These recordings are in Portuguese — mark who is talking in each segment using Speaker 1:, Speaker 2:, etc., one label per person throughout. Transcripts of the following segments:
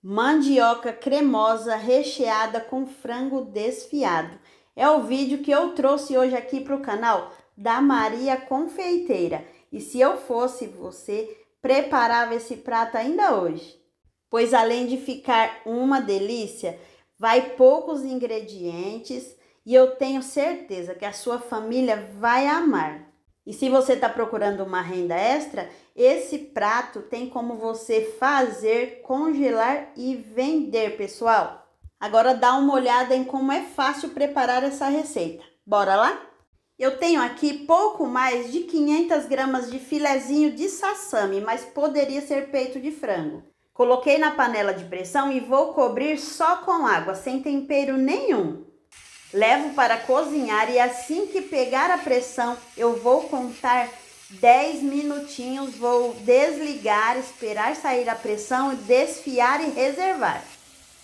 Speaker 1: Mandioca cremosa recheada com frango desfiado. É o vídeo que eu trouxe hoje aqui para o canal da Maria Confeiteira. E se eu fosse você, preparava esse prato ainda hoje. Pois além de ficar uma delícia, vai poucos ingredientes e eu tenho certeza que a sua família vai amar. E se você está procurando uma renda extra, esse prato tem como você fazer, congelar e vender, pessoal. Agora dá uma olhada em como é fácil preparar essa receita. Bora lá? Eu tenho aqui pouco mais de 500 gramas de filezinho de sassame, mas poderia ser peito de frango. Coloquei na panela de pressão e vou cobrir só com água, sem tempero nenhum. Levo para cozinhar e assim que pegar a pressão, eu vou contar 10 minutinhos, vou desligar, esperar sair a pressão, desfiar e reservar.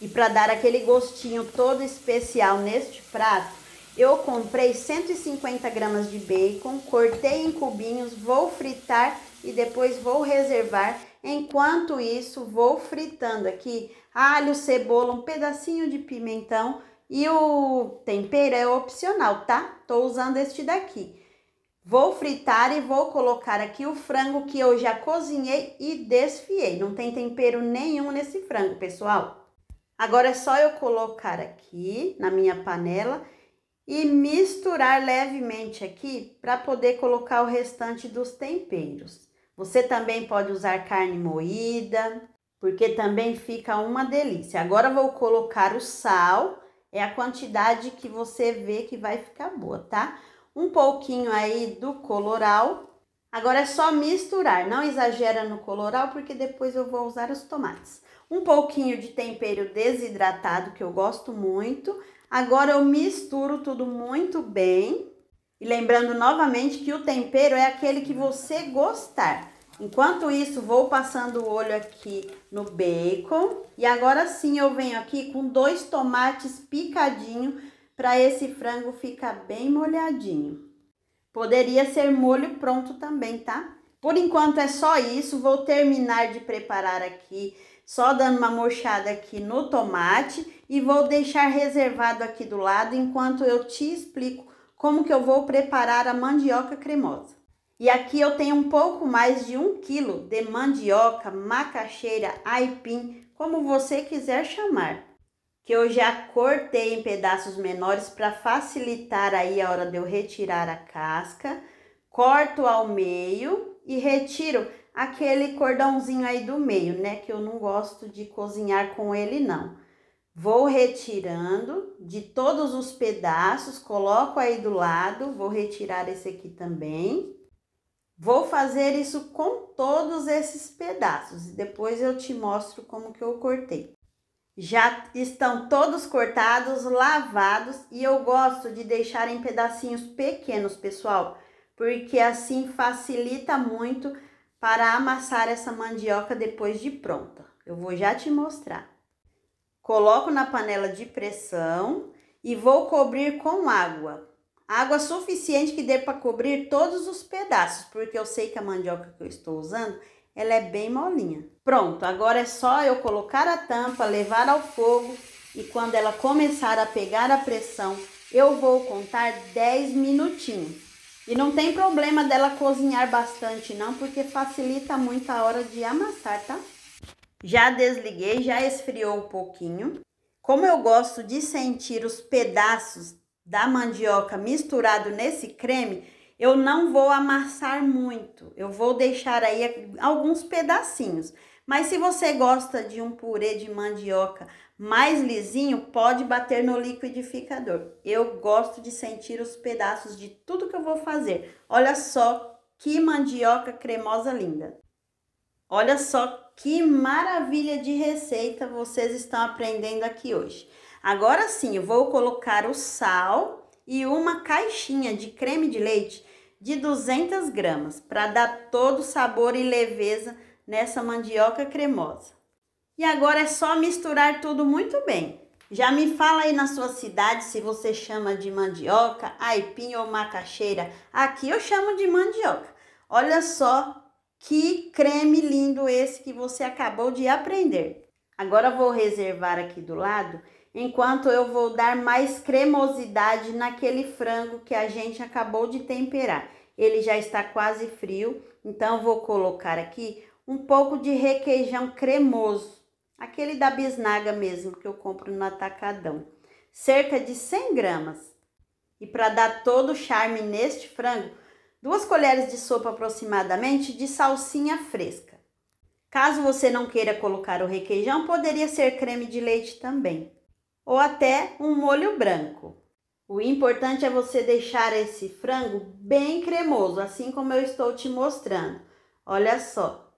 Speaker 1: E para dar aquele gostinho todo especial neste prato, eu comprei 150 gramas de bacon, cortei em cubinhos, vou fritar e depois vou reservar. Enquanto isso, vou fritando aqui alho, cebola, um pedacinho de pimentão e o tempero é opcional, tá? Tô usando este daqui. Vou fritar e vou colocar aqui o frango que eu já cozinhei e desfiei. Não tem tempero nenhum nesse frango, pessoal. Agora é só eu colocar aqui na minha panela e misturar levemente aqui para poder colocar o restante dos temperos. Você também pode usar carne moída, porque também fica uma delícia. Agora vou colocar o sal é a quantidade que você vê que vai ficar boa, tá? Um pouquinho aí do coloral. Agora é só misturar, não exagera no coloral, porque depois eu vou usar os tomates. Um pouquinho de tempero desidratado, que eu gosto muito. Agora eu misturo tudo muito bem. E lembrando novamente que o tempero é aquele que você gostar. Enquanto isso, vou passando o olho aqui no bacon. E agora sim eu venho aqui com dois tomates picadinho para esse frango ficar bem molhadinho. Poderia ser molho pronto também, tá? Por enquanto é só isso, vou terminar de preparar aqui, só dando uma mochada aqui no tomate e vou deixar reservado aqui do lado enquanto eu te explico como que eu vou preparar a mandioca cremosa. E aqui eu tenho um pouco mais de um quilo de mandioca, macaxeira, aipim, como você quiser chamar. Que eu já cortei em pedaços menores para facilitar aí a hora de eu retirar a casca. Corto ao meio e retiro aquele cordãozinho aí do meio, né? Que eu não gosto de cozinhar com ele não. Vou retirando de todos os pedaços, coloco aí do lado, vou retirar esse aqui também. Vou fazer isso com todos esses pedaços e depois eu te mostro como que eu cortei. Já estão todos cortados, lavados e eu gosto de deixar em pedacinhos pequenos, pessoal, porque assim facilita muito para amassar essa mandioca depois de pronta. Eu vou já te mostrar. Coloco na panela de pressão e vou cobrir com água água suficiente que dê para cobrir todos os pedaços, porque eu sei que a mandioca que eu estou usando, ela é bem molinha. Pronto, agora é só eu colocar a tampa, levar ao fogo e quando ela começar a pegar a pressão, eu vou contar 10 minutinhos. E não tem problema dela cozinhar bastante não, porque facilita muito a hora de amassar, tá? Já desliguei, já esfriou um pouquinho. Como eu gosto de sentir os pedaços da mandioca misturado nesse creme, eu não vou amassar muito. Eu vou deixar aí alguns pedacinhos. Mas se você gosta de um purê de mandioca mais lisinho, pode bater no liquidificador. Eu gosto de sentir os pedaços de tudo que eu vou fazer. Olha só que mandioca cremosa linda. Olha só que maravilha de receita vocês estão aprendendo aqui hoje. Agora sim, eu vou colocar o sal e uma caixinha de creme de leite de 200 gramas para dar todo o sabor e leveza nessa mandioca cremosa. E agora é só misturar tudo muito bem. Já me fala aí na sua cidade se você chama de mandioca, aipim ou macaxeira. Aqui eu chamo de mandioca. Olha só que creme lindo esse que você acabou de aprender. Agora vou reservar aqui do lado enquanto eu vou dar mais cremosidade naquele frango que a gente acabou de temperar. Ele já está quase frio, então vou colocar aqui um pouco de requeijão cremoso, aquele da bisnaga mesmo que eu compro no atacadão, cerca de 100 gramas. E para dar todo o charme neste frango, duas colheres de sopa aproximadamente de salsinha fresca. Caso você não queira colocar o requeijão, poderia ser creme de leite também ou até um molho branco. O importante é você deixar esse frango bem cremoso, assim como eu estou te mostrando. Olha só.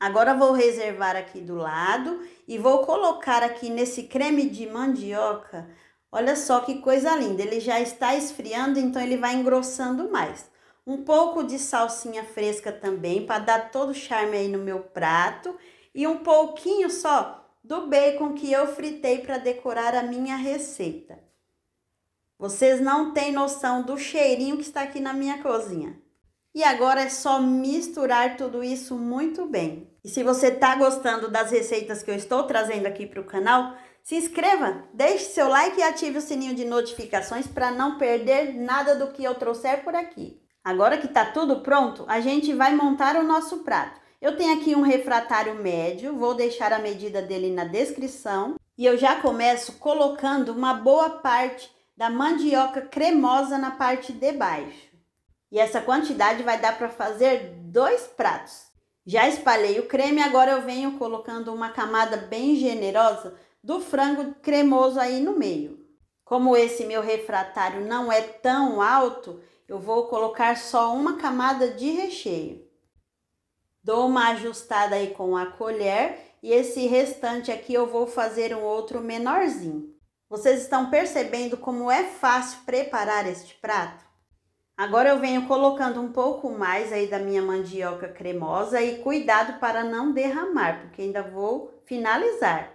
Speaker 1: Agora vou reservar aqui do lado e vou colocar aqui nesse creme de mandioca. Olha só que coisa linda, ele já está esfriando, então ele vai engrossando mais. Um pouco de salsinha fresca também, para dar todo o charme aí no meu prato. E um pouquinho só do bacon que eu fritei para decorar a minha receita. Vocês não têm noção do cheirinho que está aqui na minha cozinha. E agora é só misturar tudo isso muito bem. E se você está gostando das receitas que eu estou trazendo aqui para o canal, se inscreva, deixe seu like e ative o sininho de notificações para não perder nada do que eu trouxer por aqui. Agora que está tudo pronto, a gente vai montar o nosso prato. Eu tenho aqui um refratário médio, vou deixar a medida dele na descrição. E eu já começo colocando uma boa parte da mandioca cremosa na parte de baixo. E essa quantidade vai dar para fazer dois pratos. Já espalhei o creme, agora eu venho colocando uma camada bem generosa do frango cremoso aí no meio. Como esse meu refratário não é tão alto, eu vou colocar só uma camada de recheio dou uma ajustada aí com a colher e esse restante aqui eu vou fazer um outro menorzinho. Vocês estão percebendo como é fácil preparar este prato? Agora eu venho colocando um pouco mais aí da minha mandioca cremosa e cuidado para não derramar, porque ainda vou finalizar.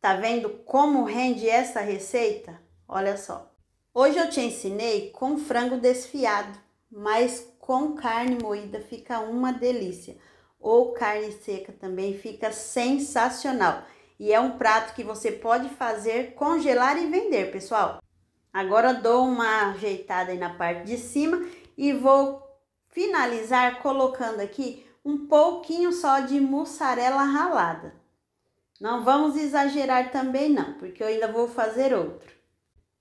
Speaker 1: Tá vendo como rende essa receita? Olha só. Hoje eu te ensinei com frango desfiado, mas com carne moída fica uma delícia ou carne seca também, fica sensacional. E é um prato que você pode fazer, congelar e vender, pessoal. Agora dou uma ajeitada aí na parte de cima e vou finalizar colocando aqui um pouquinho só de mussarela ralada. Não vamos exagerar também não, porque eu ainda vou fazer outro.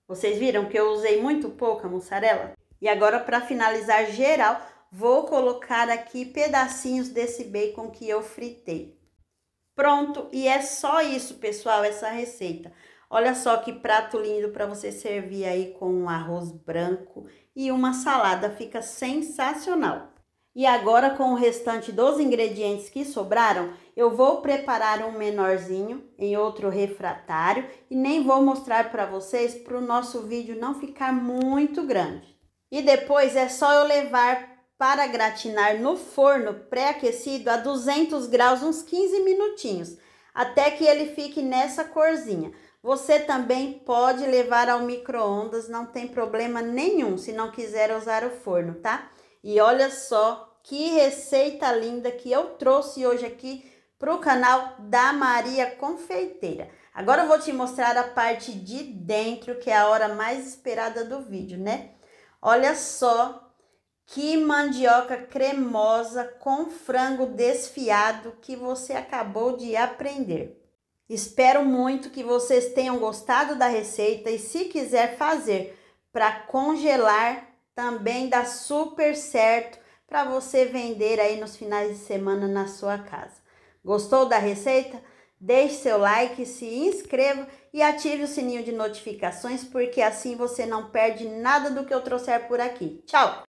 Speaker 1: Vocês viram que eu usei muito pouca mussarela? E agora para finalizar geral, Vou colocar aqui pedacinhos desse bacon que eu fritei. Pronto, e é só isso, pessoal, essa receita. Olha só que prato lindo para você servir aí com um arroz branco e uma salada, fica sensacional. E agora com o restante dos ingredientes que sobraram, eu vou preparar um menorzinho em outro refratário e nem vou mostrar para vocês para o nosso vídeo não ficar muito grande. E depois é só eu levar para gratinar no forno pré-aquecido a 200 graus uns 15 minutinhos, até que ele fique nessa corzinha. Você também pode levar ao micro-ondas, não tem problema nenhum se não quiser usar o forno, tá? E olha só que receita linda que eu trouxe hoje aqui para o canal da Maria Confeiteira. Agora eu vou te mostrar a parte de dentro, que é a hora mais esperada do vídeo, né? Olha só que mandioca cremosa com frango desfiado que você acabou de aprender. Espero muito que vocês tenham gostado da receita e se quiser fazer para congelar também dá super certo para você vender aí nos finais de semana na sua casa. Gostou da receita? Deixe seu like, se inscreva e ative o sininho de notificações, porque assim você não perde nada do que eu trouxer por aqui. Tchau!